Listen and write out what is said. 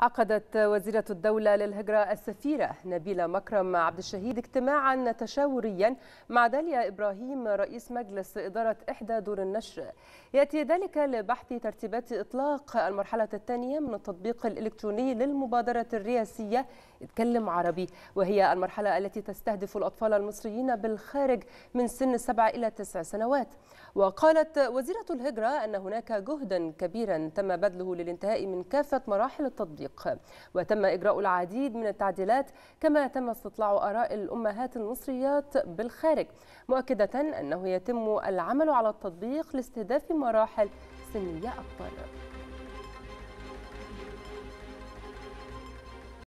عقدت وزيرة الدولة للهجرة السفيرة نبيلة مكرم عبد الشهيد اجتماعا تشاوريا مع داليا إبراهيم رئيس مجلس إدارة إحدى دور النشر يأتي ذلك لبحث ترتيبات إطلاق المرحلة الثانية من التطبيق الإلكتروني للمبادرة الرئاسية اتكلم عربي وهي المرحلة التي تستهدف الأطفال المصريين بالخارج من سن سبع إلى تسع سنوات وقالت وزيرة الهجرة أن هناك جهدا كبيرا تم بذله للانتهاء من كافة مراحل التطبيق التطبيق وتم إجراء العديد من التعديلات كما تم استطلاع آراء الأمهات المصريات بالخارج مؤكدة أنه يتم العمل على التطبيق لاستهداف مراحل سنية أكبر